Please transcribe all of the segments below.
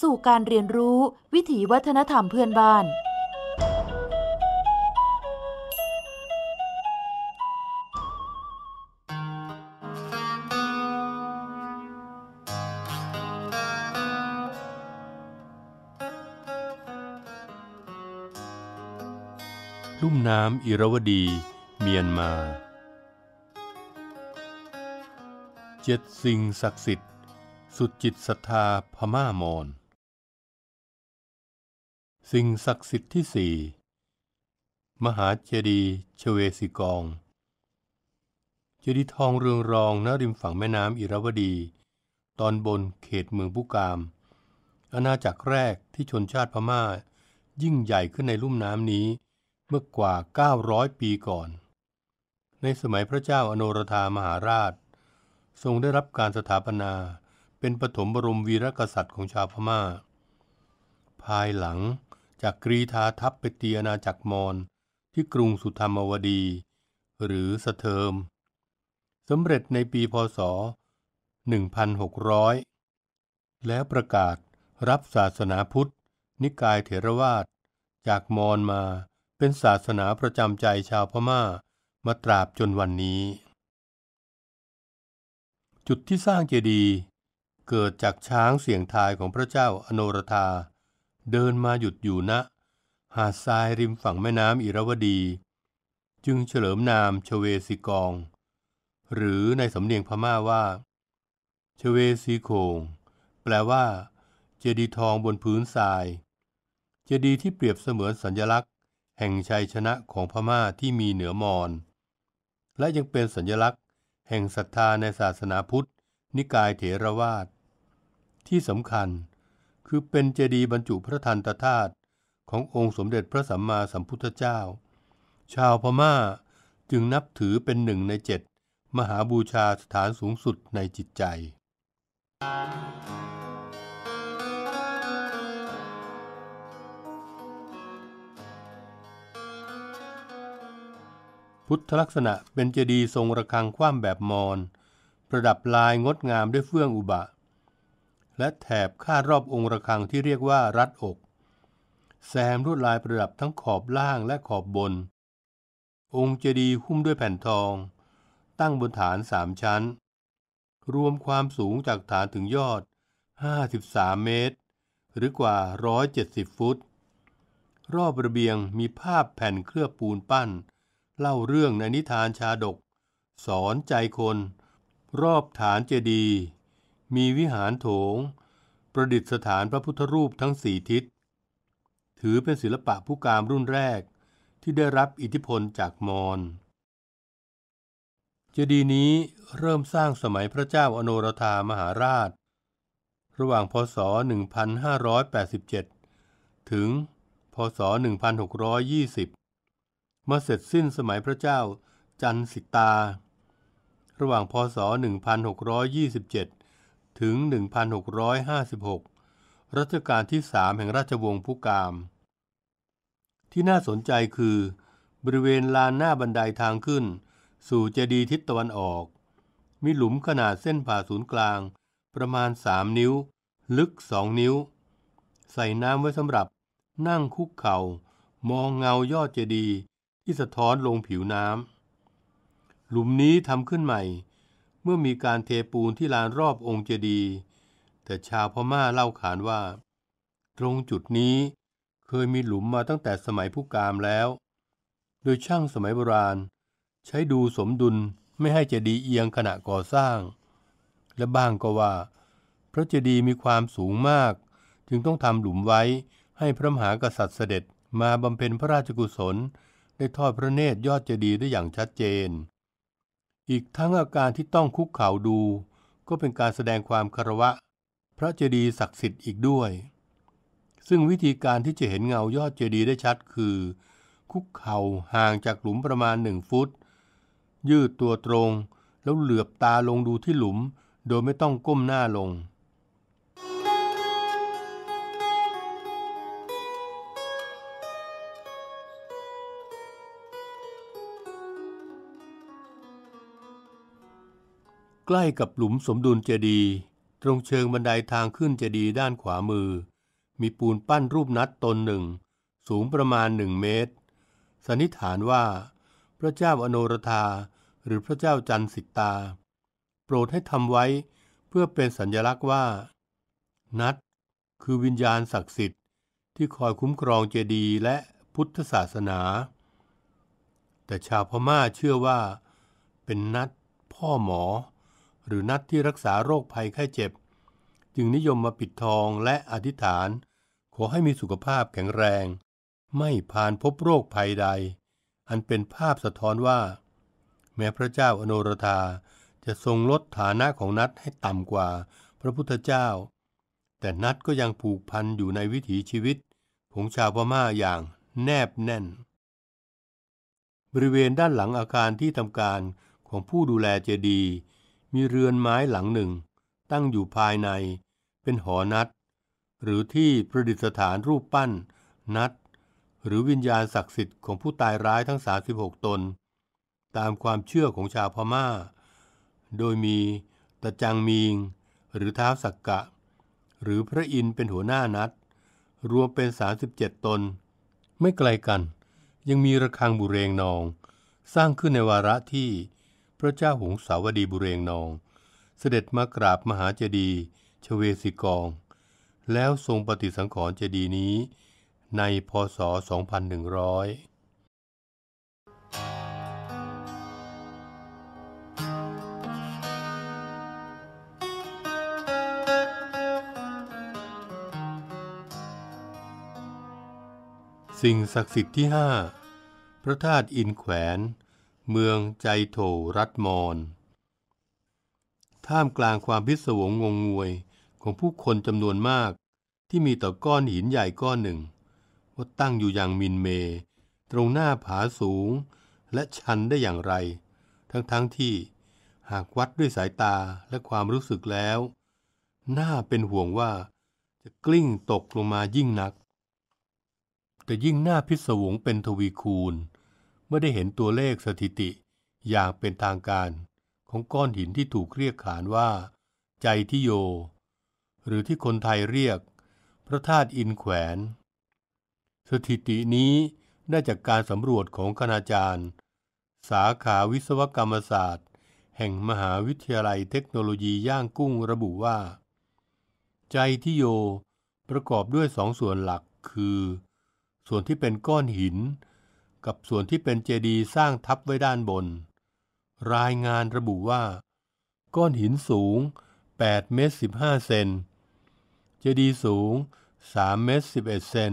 สู่การเรียนรู้วิถีวัฒนธรรมเพื่อนบ้านลุ่มน้ำอิรวดีเมียนมาเจ็ดสิ่งศักดิ์สิทธิ์ สุดจิตศรัทธาพม่ามอนสิ่งศักดิ์สิทธิ์ที่สี่มหาเจดีย์ชเวสิกอง เจดีย์ทองเรืองรองณริมฝั่งแม่น้ำอิรวดี ตอนบนเขตเมืองพุกาม อาณาจักรแรกที่ชนชาติพมา่ายิ่งใหญ่ขึ้นในลุ่มน้ำนี้เมื่อกว่า 900 ปีก่อน ในสมัยพระเจ้าอโนรธามหาราช ทรงได้รับการสถาปนา เป็นปฐมบรมวีรกษัตริย์ของชาวพมา่า ภายหลังจากกรีธาทัพไปตีอาณาจักรมอญที่กรุงสุธรรมวดี หรือสเทิมสำเร็จในปีพศ 1600 แล้วประกาศรับศาสนาพุทธ นิกายเถรวาทจากมอญมาเป็นศาสนาประจำใจชาวพมา่ามาตราบจนวันนี้ จุดที่สร้างเจดีย์เกิดจากช้างเสียงทายของพระเจ้าอโนรธาเดินมาหยุดอยู่ณนะหาดทรายริมฝั่งแม่น้ำอิรวดี จึงเฉลิมนามชเวสิกอง หรือในสำเนียงพม่าว่า ชเวสีโคง แปลว่าเจดีทองบนพื้นทราย เจดีที่เปรียบเสมือนสัญลักษณ์ แห่งชัยชนะของพม่าที่มีเหนือมอน และยังเป็นสัญลักษณ์ แห่งศรัทธาในศาสนาพุทธนิกายเถรวาทที่สำคัญคือเป็นเจดีย์บรรจุพระทันตธาตุขององค์สมเด็จพระสัมมาสัมพุทธเจ้า ชาวพม่าจึงนับถือเป็นหนึ่งในเจ็ดมหาบูชาสถานสูงสุดในจิตใจ พุทธลักษณะเป็นเจดีย์ทรงระฆังคว่ำแบบมอญประดับลายงดงามด้วยเฟื่องอุบะและแถบคาดรอบองค์ระฆังที่เรียกว่ารัดอก แซมรวดลายประดับทั้งขอบล่างและขอบบน องค์เจดีย์หุ้มด้วยแผ่นทอง ตั้งบนฐานสามชั้น รวมความสูงจากฐานถึงยอด 53 เมตร หรือกว่า170 ฟุต รอบระเบียงมีภาพแผ่นเคลือบปูนปั้น เล่าเรื่องในนิทานชาดก สอนใจคน รอบฐานเจดีย์มีวิหารโถง ประดิษฐานพระพุทธรูปทั้งสี่ทิศ ถือเป็นศิลปะผู้กามรุ่นแรกที่ได้รับอิทธิพลจากมอญเจดีย์นี้เริ่มสร้างสมัยพระเจ้าอโนรธามหาราช ระหว่างพศ 1587 ถึง พศ 1620 มาเสร็จสิ้นสมัยพระเจ้าจันสิตา ระหว่างพศ 1627ถึง 1656 รัชกาลที่สแห่งราชวงศ์พุกาม ที่น่าสนใจคือ บริเวณลานหน้าบันไดาทางขึ้น สู่เจดีย์ทิศตะวันออก มีหลุมขนาดเส้นผ่าศูนย์กลาง ประมาณ 3 นิ้ว ลึก 2 นิ้ว ใส่น้ำไว้สำหรับ นั่งคุกเขา่า มองเงายอดเจดีย์ที่สะท้อนลงผิวน้ำ หลุมนี้ทำขึ้นใหม่เมื่อมีการเทปูนที่ลานรอบองค์เจดีย์ แต่ชาวพม่าเล่าขานว่า ตรงจุดนี้เคยมีหลุมมาตั้งแต่สมัยผู้กามแล้ว โดยช่างสมัยโบราณ ใช้ดูสมดุลไม่ให้เจดีย์เอียงขณะก่อสร้าง และบ้างก็ว่า พระเจดีย์มีความสูงมาก จึงต้องทำหลุมไว้ให้พระมหากษัตริย์เสด็จมาบำเพ็ญพระราชกุศล ได้ทอดพระเนตรยอดเจดีย์ได้อย่างชัดเจนอีกทั้งอาการที่ต้องคุกเข่าดูก็เป็นการแสดงความคารวะพระเจดีย์ศักดิ์สิทธิ์อีกด้วย ซึ่งวิธีการที่จะเห็นเงายอดเจดีย์ได้ชัดคือ คุกเข่าห่างจากหลุมประมาณหนึ่งฟุตยืดตัวตรงแล้วเหลือบตาลงดูที่หลุมโดยไม่ต้องก้มหน้าลงใกล้กับหลุมสมดุลเจดีย์ตรงเชิงบันไดาทางขึ้นเจดีย์ด้านขวามือ มีปูนปั้นรูปนัดตนหนึ่ง สูงประมาณหนึ่งเมตรสันนิษฐานว่า พระเจ้าอโนรธา หรือพระเจ้าจันสิตา โปรดให้ทำไว้เพื่อเป็นสัญญลักษณ์ว่า นัดคือวิญญาณศักดิ์สิทธิ์ที่คอยคุ้มครองเจดีย์และพุทธศาสนา แต่ชาวพม่าเชื่อว่าเป็นนัดพ่อหมอหรือนัดที่รักษาโรคภัยไข้เจ็บ จึงนิยมมาปิดทองและอธิษฐาน ขอให้มีสุขภาพแข็งแรง ไม่ผ่านพบโรคภัยใด อันเป็นภาพสะท้อนว่า แม้พระเจ้าอโนรธาจะทรงลดฐานะของนัดให้ต่ำกว่าพระพุทธเจ้า แต่นัดก็ยังผูกพันอยู่ในวิถีชีวิต ของชาวพม่าอย่างแนบแน่น บริเวณด้านหลังอาคารที่ทำการของผู้ดูแลเจดีย์มีเรือนไม้หลังหนึ่งตั้งอยู่ภายในเป็นหอนัด หรือที่ประดิษฐานรูปปั้น นัดหรือวิญญาณศักดิ์สิทธิ์ของผู้ตายร้ายทั้ง 36 ตน ตามความเชื่อของชาวพมา่า โดยมีตะจังมีง หรือท้าวสักกะ หรือพระอินทร์เป็นหัวหน้านัดรวมเป็น 37 ตน ไม่ไกลกัน ยังมีระฆังบุเรงนอง สร้างขึ้นในวาระที่พระเจ้าหงสาวดีบุเรงนองเสด็จมากราบมหาเจดีย์ชเวสิกอง แล้วทรงปฏิสังขรณ์เจดีย์นี้ในพศ 2100 สิ่งศักดิ์สิทธิ์ที่ 5 พระธาตุอินแขวนเมืองใจโถ รัฐมอนท่ามกลางความพิศวงงงงวยของผู้คนจำนวนมากที่มีต่อก้อนหินใหญ่ก้อนหนึ่งว่าตั้งอยู่อย่างมินเม ตรงหน้าผาสูงและชันได้อย่างไร ทั้งๆทที่หากวัดด้วยสายตาและความรู้สึกแล้วน่าเป็นห่วงว่าจะกลิ้งตกลงมายิ่งนัก แต่ยิ่งหน้าพิศวงเป็นทวีคูณเเมื่อได้เห็นตัวเลขสถิติอย่างเป็นทางการของก้อนหินที่ถูกเรียกขานว่า ใจทิโย หรือที่คนไทยเรียก พระธาตุอินแขวน สถิตินี้ได้จากการสำรวจของคณาจารย์สาขาวิศวกรรมศาสตร์ แห่งมหาวิทยาลัยเทคโนโลยีย่างกุ้งระบุว่า ใจทิโยประกอบด้วยสองส่วนหลักคือ ส่วนที่เป็นก้อนหินกับส่วนที่เป็นเจดีย์สร้างทับไว้ด้านบน รายงานระบุว่า ก้อนหินสูง 8 เมตร15เซนเจดีย์สูง 3 เมตร 11 เซน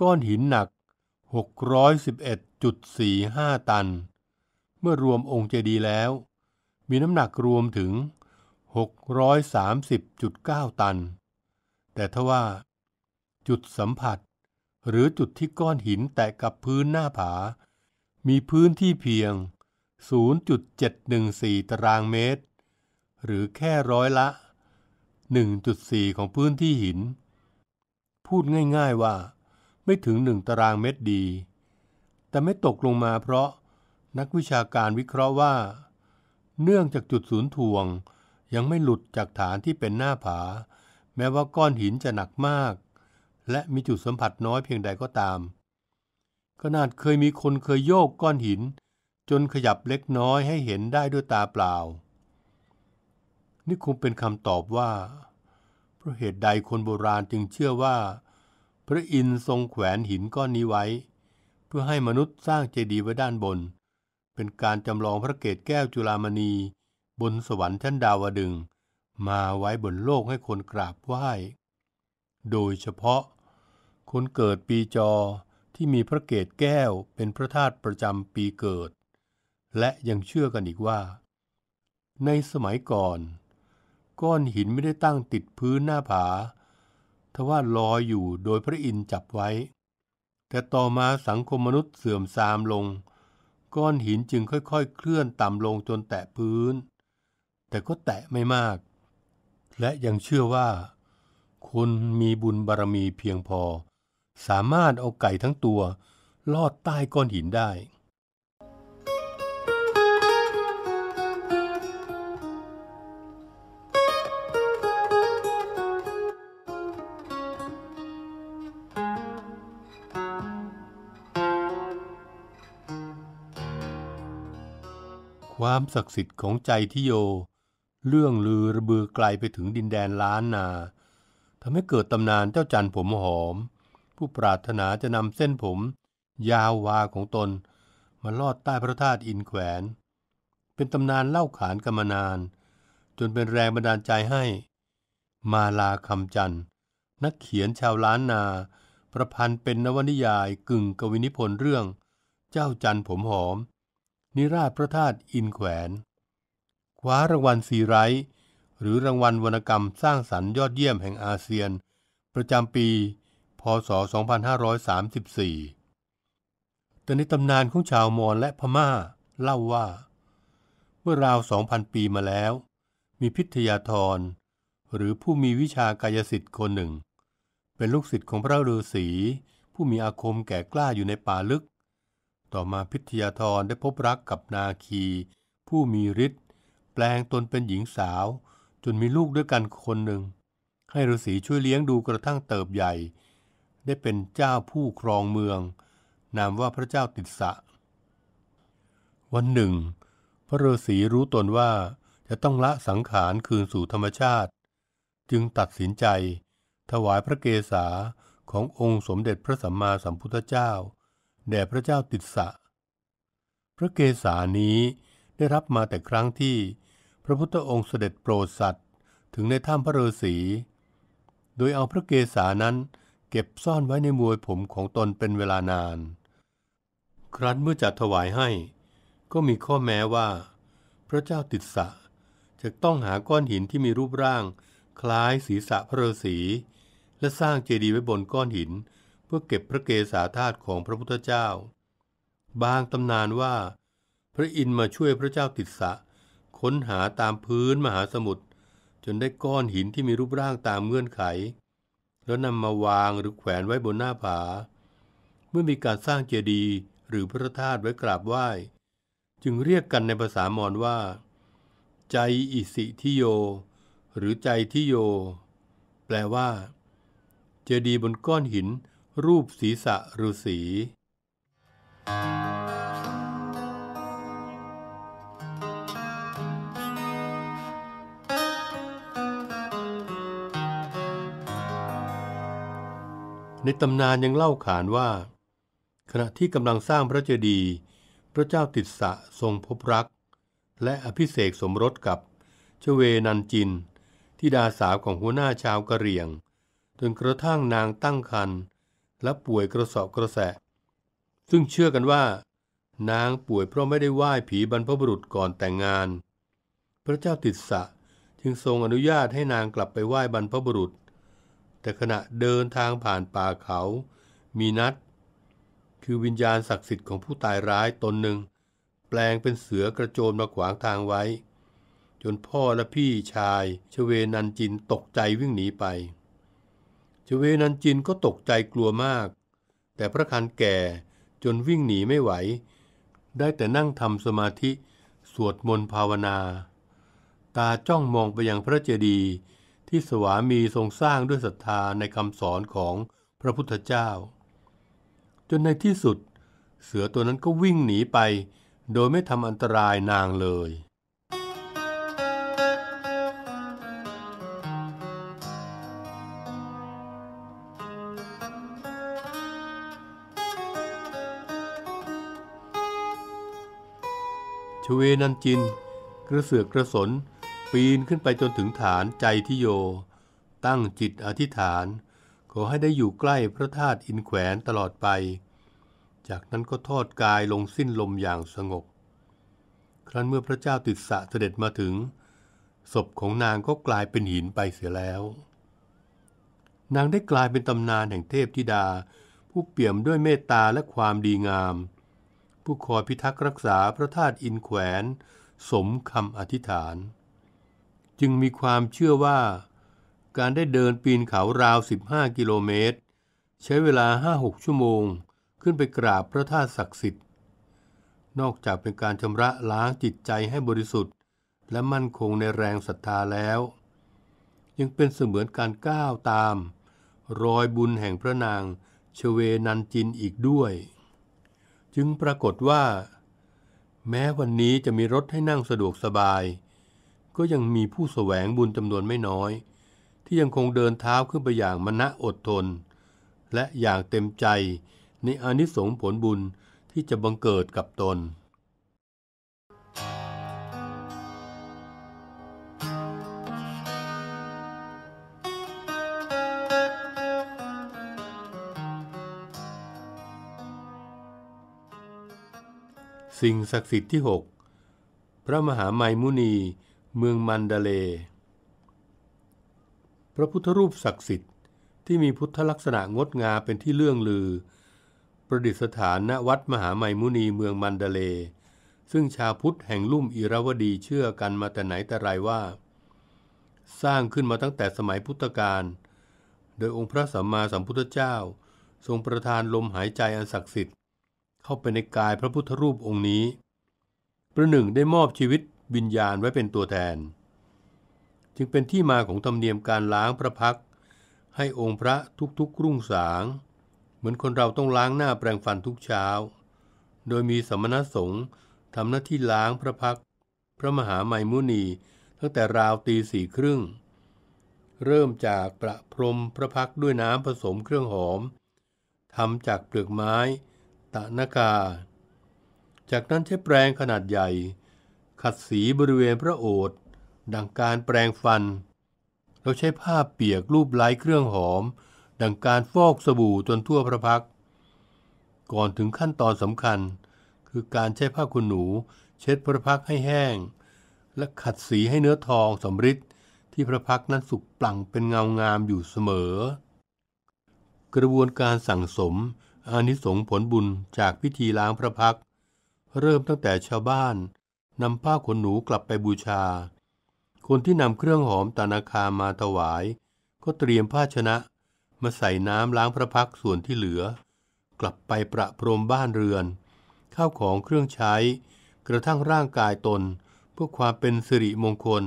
ก้อนหินหนัก 611.45 ตัน เมื่อรวมองค์เจดีย์แล้ว มีน้ำหนักรวมถึง 630.9 ตัน แต่ทว่า จุดสัมผัสหรือจุดที่ก้อนหินแตะกับพื้นหน้าผา มีพื้นที่เพียง 0.714 ตารางเมตร หรือแค่ร้อยละ 1.4 ของพื้นที่หิน พูดง่ายๆว่าไม่ถึงหนึ่งตารางเมตรดี แต่ไม่ตกลงมาเพราะนักวิชาการวิเคราะห์ว่า เนื่องจากจุดศูนย์ถ่วงยังไม่หลุดจากฐานที่เป็นหน้าผา แม้ว่าก้อนหินจะหนักมากและมีจุดสัมผัสน้อยเพียงใดก็ตาม ขนาดเคยมีคนเคยโยกก้อนหิน จนขยับเล็กน้อยให้เห็นได้ด้วยตาเปล่า นี่คงเป็นคำตอบว่าเพราะเหตุใดคนโบราณจึงเชื่อว่า พระอินทร์ทรงแขวนหินก้อนนี้ไว้ เพื่อให้มนุษย์สร้างเจดีย์ไว้ด้านบน เป็นการจำลองพระเกศแก้วจุลามณี บนสวรรค์ชั้นดาวดึง มาไว้บนโลกให้คนกราบไหว้ โดยเฉพาะคนเกิดปีจอที่มีพระเกศแก้วเป็นพระธาตุประจำปีเกิด และยังเชื่อกันอีกว่า ในสมัยก่อน ก้อนหินไม่ได้ตั้งติดพื้นหน้าผา ทว่าลอยอยู่โดยพระอินทร์จับไว้ แต่ต่อมาสังคมมนุษย์เสื่อมทรามลง ก้อนหินจึงค่อย ๆ เคลื่อนต่ำลงจนแตะพื้น แต่ก็แตะไม่มาก และยังเชื่อว่าคนมีบุญบารมีเพียงพอสามารถเอาไก่ทั้งตัวลอดใต้ก้อนหินได้ ความศักดิ์สิทธิ์ของใจทิโย เรื่องลือระบือไกลไปถึงดินแดนล้านนาทำให้เกิดตำนานเจ้าจันผมหอมผู้ปรารถนาจะนำเส้นผม ยาววาของตน มาลอดใต้พระธาตุอินแขวน เป็นตำนานเล่าขานกันมานาน จนเป็นแรงบันดาลใจให้ มาลาคำจันนักเขียนชาวล้านนา ประพันธ์เป็นนวนิยายกึ่งกวินิพนธ์เรื่อง เจ้าจันผมหอม นิราชพระธาตุอินแขวนคว้ารางวัลซีไรหรือรางวัลวรรณกรรมสร้างสรรค์ยอดเยี่ยมแห่งอาเซียน ประจำปีศ2534 แต่ในตำนานของชาวมอญและพม่าเล่าว่า เมื่อราว 2,000 ปีมาแล้ว มีพิทยาธรหรือผู้มีวิชากายสิทธิ์คนหนึ่ง เป็นลูกศิษย์ของพระฤาษีผู้มีอาคมแก่กล้าอยู่ในป่าลึก ต่อมาพิทยาธรได้พบรักกับนาคี ผู้มีฤทธิ์แปลงตนเป็นหญิงสาวจนมีลูกด้วยกันคนหนึ่ง ให้ฤาษีช่วยเลี้ยงดูกระทั่งเติบใหญ่ได้เป็นเจ้าผู้ครองเมืองนามว่าพระเจ้าติดสะ วันหนึ่ง พระฤาษีรู้ตนว่าจะต้องละสังขารคืนสู่ธรรมชาติ จึงตัดสินใจ ถวายพระเกศาขององค์สมเด็จพระสัมมาสัมพุทธเจ้า แด่พระเจ้าติดสะ พระเกศานี้ได้รับมาแต่ครั้งที่พระพุทธองค์เสด็จโปรดสัตว์ถึงในถ้ำพระฤาษี โดยเอาพระเกศานั้นเก็บซ่อนไว้ในมวยผมของตนเป็นเวลานาน ครั้นเมื่อจัดถวายให้ ก็มีข้อแม้ว่า พระเจ้าติดสะ จะต้องหาก้อนหินที่มีรูปร่าง คล้ายศีรษะพระฤาษีและสร้างเจดีย์ไว้บนก้อนหิน เพื่อเก็บพระเกศาธาตุของพระพุทธเจ้า บางตำนานว่า พระอินมาช่วยพระเจ้าติดสะ ค้นหาตามพื้นมหาสมุทรจนได้ก้อนหินที่มีรูปร่างตามเงื่อนไขแล้วนำมาวางหรือแขวนไว้บนหน้าผา เมื่อมีการสร้างเจดีย์หรือพระธาตุไว้กราบไหว้ จึงเรียกกันในภาษามอญว่า ใจอิสิทิโยหรือใจทิโย แปลว่า เจดีย์บนก้อนหิน รูปศีรษะฤาษี Thank you. ในตำนานยังเล่าขานว่า ขณะที่กำลังสร้างพระเจดีย์พระเจ้าติดสะทรงพบรัก และอภิเษกสมรสกับ ชเวนันจินทิดาสาวของหัวหน้าชาวกะเหรี่ยงจนกระทั่งนางตั้งครรภ์และป่วยกระสอบกระแสะซึ่งเชื่อกันว่า นางป่วยเพราะไม่ได้ไหว้ผีบรรพบุรุษก่อนแต่งงาน พระเจ้าติดสะจึงทรงอนุญาตให้นางกลับไปไหว้บรรพบุรุษแต่ขณะเดินทางผ่านป่าเขา มีนัด คือวิญญาณศักดิ์สิทธิ์ของผู้ตายร้ายตนหนึ่ง แปลงเป็นเสือกระโจนมาขวางทางไว้ จนพ่อและพี่ชาย ชเวนันจินตกใจวิ่งหนีไป ชเวนันจินก็ตกใจกลัวมาก แต่พระคันแก่จนวิ่งหนีไม่ไหว ได้แต่นั่งทำสมาธิสวดมนต์ภาวนา ตาจ้องมองไปยังพระเจดีย์ที่สวามีทรงสร้างด้วยศรัทธาในคำสอนของพระพุทธเจ้า จนในที่สุดเสือตัวนั้นก็วิ่งหนีไป โดยไม่ทำอันตรายนางเลย ชเวนันจินกระเสือกกระสนปีนขึ้นไปจนถึงฐานใจทิโย ตั้งจิตอธิษฐาน ขอให้ได้อยู่ใกล้พระธาตุอินแขวนตลอดไป จากนั้นก็ทอดกายลงสิ้นลมอย่างสงบ ครั้นเมื่อพระเจ้าติดสะเสด็จมาถึง ศพของนางก็กลายเป็นหินไปเสียแล้ว นางได้กลายเป็นตำนานแห่งเทพธิดาผู้เปี่ยมด้วยเมตตาและความดีงาม ผู้คอยพิทักษ์รักษาพระธาตุอินแขวน สมคำอธิษฐานจึงมีความเชื่อว่าการได้เดินปีนเขาราว 15 กิโลเมตร ใช้เวลา 5-6 ชั่วโมงขึ้นไปกราบพระธาตุศักดิ์สิทธิ์ นอกจากเป็นการชำระล้างจิตใจให้บริสุทธิ์และมั่นคงในแรงศรัทธาแล้ว ยังเป็นเสมือนการก้าวตาม รอยบุญแห่งพระนางชเวนันจินอีกด้วย จึงปรากฏว่าแม้วันนี้จะมีรถให้นั่งสะดวกสบายก็ยังมีผู้แสวงบุญจำนวนไม่น้อย ที่ยังคงเดินเท้าขึ้นไปอย่างมณะอดทน และอย่างเต็มใจในอนิสงผลบุญที่จะบังเกิดกับตน สิ่งศักดิ์สิทธิ์ที่ 6 พระมหาไมมุนีเมืองมันดาเล พระพุทธรูปศักดิ์สิทธิ์ที่มีพุทธลักษณะงดงามเป็นที่เลื่องลือ ประดิษฐานณวัดมหาไมมุนีเมืองมันดาเล ซึ่งชาวพุทธแห่งลุ่มอิราวดีเชื่อกันมาแต่ไหนแต่ไรว่า สร้างขึ้นมาตั้งแต่สมัยพุทธกาล โดยองค์พระสัมมาสัมพุทธเจ้าทรงประทานลมหายใจอันศักดิ์สิทธิ์ เข้าไปในกายพระพุทธรูปองค์นี้ประหนึ่งได้มอบชีวิตวิญญาณไว้เป็นตัวแทน จึงเป็นที่มาของธรรมเนียมการล้างพระพักให้องค์พระทุกๆ รุ่งสาง เหมือนคนเราต้องล้างหน้าแปรงฟันทุกเช้า โดยมีสมณสงฆ์ทำหน้าที่ล้างพระพักพระมหาไมมุนีตั้งแต่ราวตีสี่ครึ่ง เริ่มจากประพรมพระพักด้วยน้ำผสมเครื่องหอม ทำจากเปลือกไม้ ตะนากา จากนั้นใช้แปรงขนาดใหญ่ขัดสีบริเวณพระโอษฐ์ดังการแปรงฟัน เราใช้ผ้าเปียกรูปไล้เครื่องหอม ดังการฟอกสบู่จนทั่วพระพัก ก่อนถึงขั้นตอนสำคัญคือการใช้ผ้าขนหนูเช็ดพระพักให้แห้ง และขัดสีให้เนื้อทองสทริดที่พระพักนั้นสุกปลั่งเป็นเงางามอยู่เสมอ กระบวนการสั่งสม อานิสงผลบุญจากพิธีล้างพระพักเริ่มตั้งแต่ชาวบ้านนำผ้าขนหนูกลับไปบูชา คนที่นำเครื่องหอมตานาคามาถวาย ก็เตรียมผ้าชนะ มาใส่น้ำล้างพระพักส่วนที่เหลือ กลับไปประพรมบ้านเรือนข้าวของเครื่องใช้กระทั่งร่างกายตนเพื่อความเป็นสิริมงคล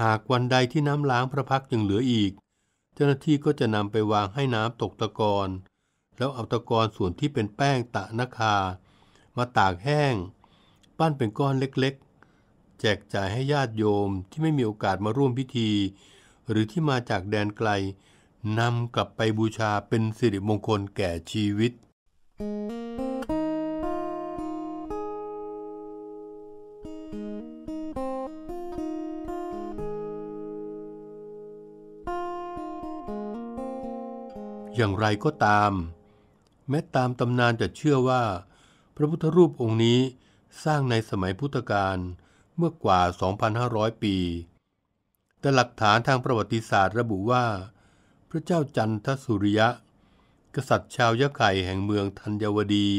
หากวันใดที่น้ำล้างพระพักยังเหลืออีก เจ้าหน้าที่ก็จะนำไปวางให้น้ำตกตะกอนแล้วเอาตะกอนส่วนที่เป็นแป้งตะนาคามาตากแห้งปั้นเป็นก้อนเล็กๆ แจกจ่ายให้ญาติโยมที่ไม่มีโอกาสมาร่วมพิธี หรือที่มาจากแดนไกลนำกลับไปบูชาเป็นสิริมงคลแก่ชีวิต อย่างไรก็ตาม แม้ตามตำนานจะเชื่อว่า พระพุทธรูปองค์นี้สร้างในสมัยพุทธกาลเมื่อกว่า 2,500 ปี แต่หลักฐานทางประวัติศาสตร์ระบุว่า พระเจ้าจันทสุริยะ กษัตริย์ชาวยะไข่แห่งเมืองธัญวดี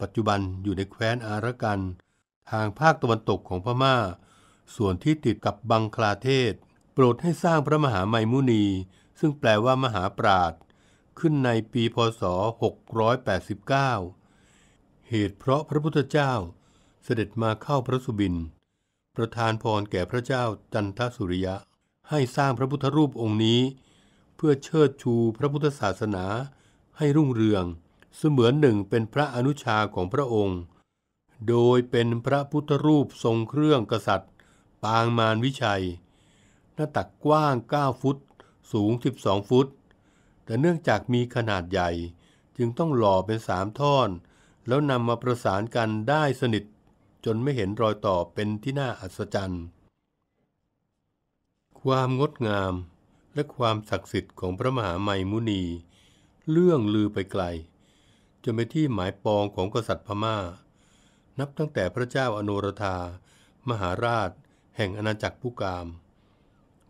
ปัจจุบันอยู่ในแคว้นอารักัน ทางภาคตะวันตกของพมา่า ส่วนที่ติดกับบังคลาเทศโปรดให้สร้างพระมหาไมมุนีซึ่งแปลว่ามหาปราดขึ้นในปีพศ 689 เหตุเพราะพระพุทธเจ้าเสด็จมาเข้าพระสุบิน ประทานพรแก่พระเจ้าจันทสุริยะ ให้สร้างพระพุทธรูปองค์นี้ เพื่อเชิดชูพระพุทธศาสนาให้รุ่งเรือง เสมือนหนึ่งเป็นพระอนุชาของพระองค์ โดยเป็นพระพุทธรูปทรงเครื่องกษัตริย์ ปางมารวิชัย หน้าตักกว้าง 9 ฟุตสูง 12 ฟุต แต่เนื่องจากมีขนาดใหญ่ จึงต้องหล่อเป็นสามท่อน แล้วนำมาประสานกันได้สนิทจนไม่เห็นรอยต่อเป็นที่น่าอัศจรรย์ ความงดงามและความศักดิ์สิทธิ์ของพระมหาไมมุนี เรื่องลือไปไกลจนไปที่หมายปองของกษัตริย์พมา่า นับตั้งแต่พระเจ้าอโนรธา มหาราช แห่งอาณาจักรพุกาม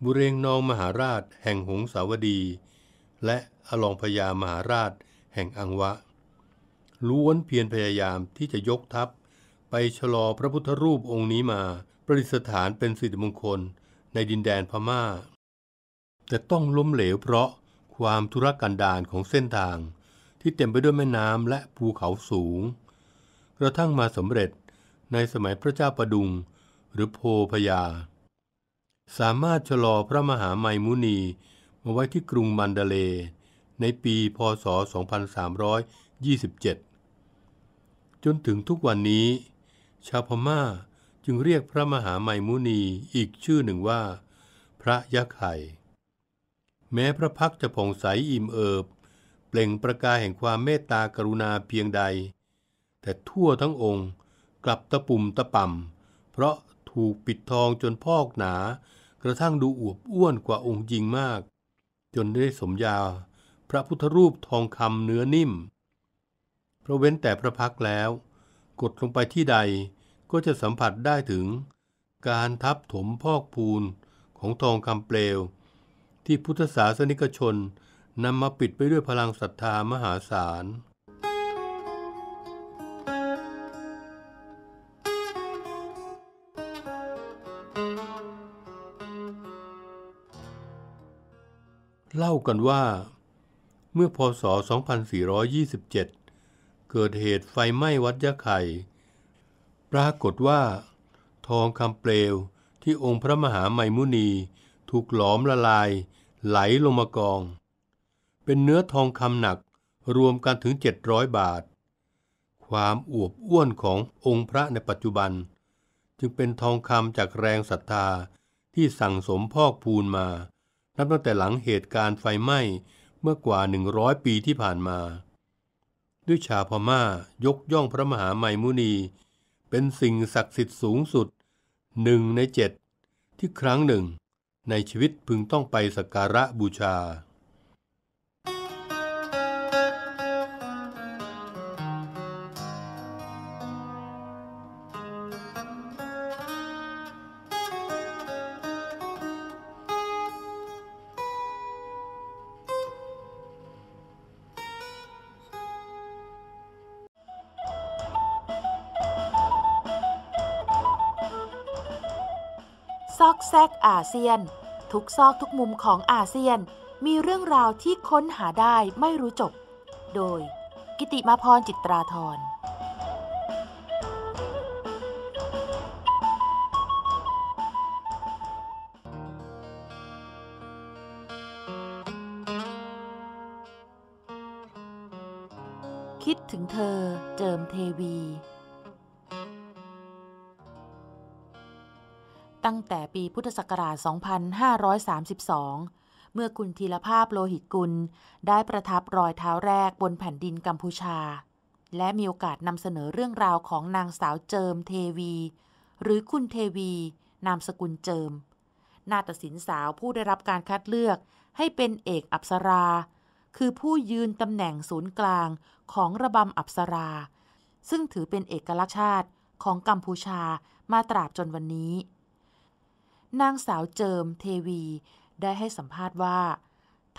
บุเรงนองมหาราชแห่งหงสาวดี และอลองพญามหาราชแห่งอังวะ ล้วนเพียรพยายามที่จะยกทัพไปชะลอพระพุทธรูปองค์นี้มาประดิษฐานเป็นสิริมงคลในดินแดนพมา่าแต่ต้องล้มเหลวเพราะความทุรกันดารของเส้นทางที่เต็มไปด้วยแม่น้ำและภูเขาสูง กระทั่งมาสำเร็จในสมัยพระเจ้าประดุงหรือโพพยา สามารถชะลอพระมหาไมมุนีมาไว้ที่กรุงมันเดเล ในปีพศ 2327 จนถึงทุกวันนี้ชาวพม่าจึงเรียกพระมหาไมมุนีอีกชื่อหนึ่งว่า พระยะไข่ แม้พระพักจะผ่องใสอิ่มเอิบ เปล่งประกายแห่งความเมตตากรุณาเพียงใด แต่ทั่วทั้งองค์กลับตะปุ่มตะป่ำเพราะถูกปิดทองจนพอกหนา กระทั่งดูอวบอ้วนกว่าองค์จริงมาก จนได้สมยาพระพุทธรูปทองคำเนื้อนิ่ม พระเว้นแต่พระพักแล้วกดลงไปที่ใดก็จะสัมผัสได้ถึงการทับถมพอกพูนของทองคำเปลว ที่พุทธศาสนิกชนนำมาปิดไปด้วยพลังศรัทธามหาศาล เล่ากันว่า เมื่อพศ 2427 เกิดเหตุไฟไหม้วัดยะไข่รากฏว่า ทองคำเปลวที่องค์พระมหาไมมุนีถูกหลอมละลาย ไหลลงมากอง เป็นเนื้อทองคำหนักรวมกันถึง 700 บาท ความอวบอ้วนขององค์พระในปัจจุบัน จึงเป็นทองคำจากแรงศรัทธาที่สั่งสมพอกพูนมา นับตั้งแต่หลังเหตุการณ์ไฟไหม้เมื่อกว่า 100 ปีที่ผ่านมา ด้วยชาพมา่ายกย่องพระมหาไมมุนีเป็นสิ่งศักดิ์สิทธิ์สูงสุดหนึ่งในเจ็ดที่ครั้งหนึ่งในชีวิตพึงต้องไปสักการะบูชาแทรกอาเซียน ทุกซอกทุกมุมของอาเซียนมีเรื่องราวที่ค้นหาได้ไม่รู้จบ โดย กิติมาพรจิตราธร คิดถึงเธอเจิมเทวีตั้งแต่ปีพุทธศักราช 2532 เมื่อคุณธีรภาพโลหิตกุลได้ประทับรอยเท้าแรกบนแผ่นดินกัมพูชา และมีโอกาสนำเสนอเรื่องราวของนางสาวเจิมเทวี หรือคุณเทวีนามสกุลเจิม นาฏศิลป์สาวผู้ได้รับการคัดเลือกให้เป็นเอกอัปสรา คือผู้ยืนตำแหน่งศูนย์กลางของระบำอัปสรา ซึ่งถือเป็นเอกลักษณ์ชาติของกัมพูชามาตราบจนวันนี้นางสาวเจิมเทวีได้ให้สัมภาษณ์ว่า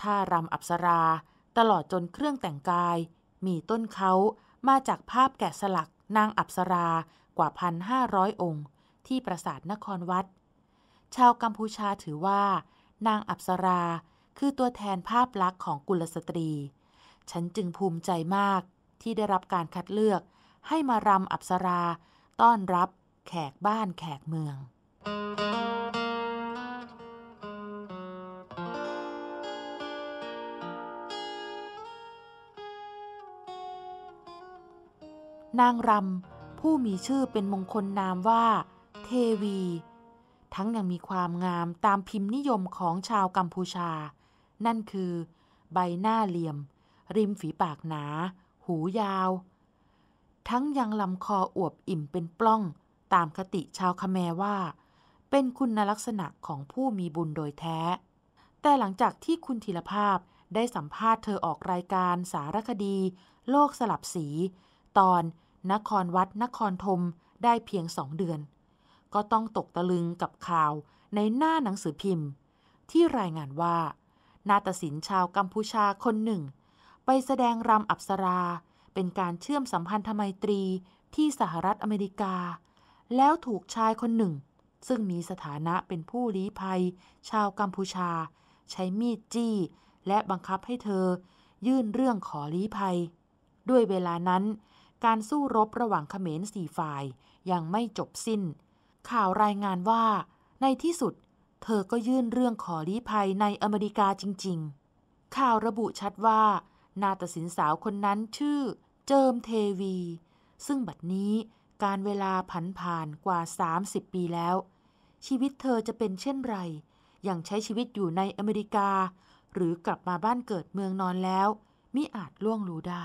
ท่ารำอับสราตลอดจนเครื่องแต่งกาย มีต้นเขามาจากภาพแกะสลักนางอับสรากว่าพันห้าร้อยองค์ ที่ปราสาทนครวัด ชาวกัมพูชาถือว่า นางอับสราคือตัวแทนภาพลักษณ์ของกุลสตรี ฉันจึงภูมิใจมากที่ได้รับการคัดเลือกให้มารำอับสรา ต้อนรับแขกบ้านแขกเมือง Thank you. นางรำผู้มีชื่อเป็นมงคลนามว่า เทวี ทั้งยังมีความงามตามพิมพ์นิยมของชาวกัมพูชา นั่นคือ ใบหน้าเหลี่ยม ริมฝีปากหนา หูยาว ทั้งยังลำคออวบอิ่มเป็นปล้อง ตามคติชาวคแมว่า เป็นคุณลักษณะของผู้มีบุญโดยแท้ แต่หลังจากที่คุณธีรภาพได้สัมภาษณ์เธอออกรายการสารคดี โลกสลับสี ตอนนครวัดนครธมได้เพียงสองเดือน ก็ต้องตกตะลึงกับข่าวในหน้าหนังสือพิมพ์ ที่รายงานว่า นาตศินชาวกัมพูชาคนหนึ่ง ไปแสดงรำอับสรา เป็นการเชื่อมสัมพันธไมตรีที่สหรัฐอเมริกา แล้วถูกชายคนหนึ่ง ซึ่งมีสถานะเป็นผู้ลี้ภัย ชาวกัมพูชา ใช้มีดจี้ และบังคับให้เธอ ยื่นเรื่องขอลี้ภัย ด้วยเวลานั้นการสู้รบระหว่างเขมรสี่ฝ่าย ยังไม่จบสิ้น ข่าวรายงานว่าในที่สุด เธอก็ยื่นเรื่องขอลี้ภัยในอเมริกาจริงๆ ข่าวระบุชัดว่า นาตศินสาวคนนั้นชื่อเจิมเทวี ซึ่งบัดนี้การเวลาผันผ่านกว่า 30 ปีแล้ว ชีวิตเธอจะเป็นเช่นไรอย่างใช้ชีวิตอยู่ในอเมริกา หรือกลับมาบ้านเกิดเมืองนอนแล้วมิอาจล่วงรู้ได้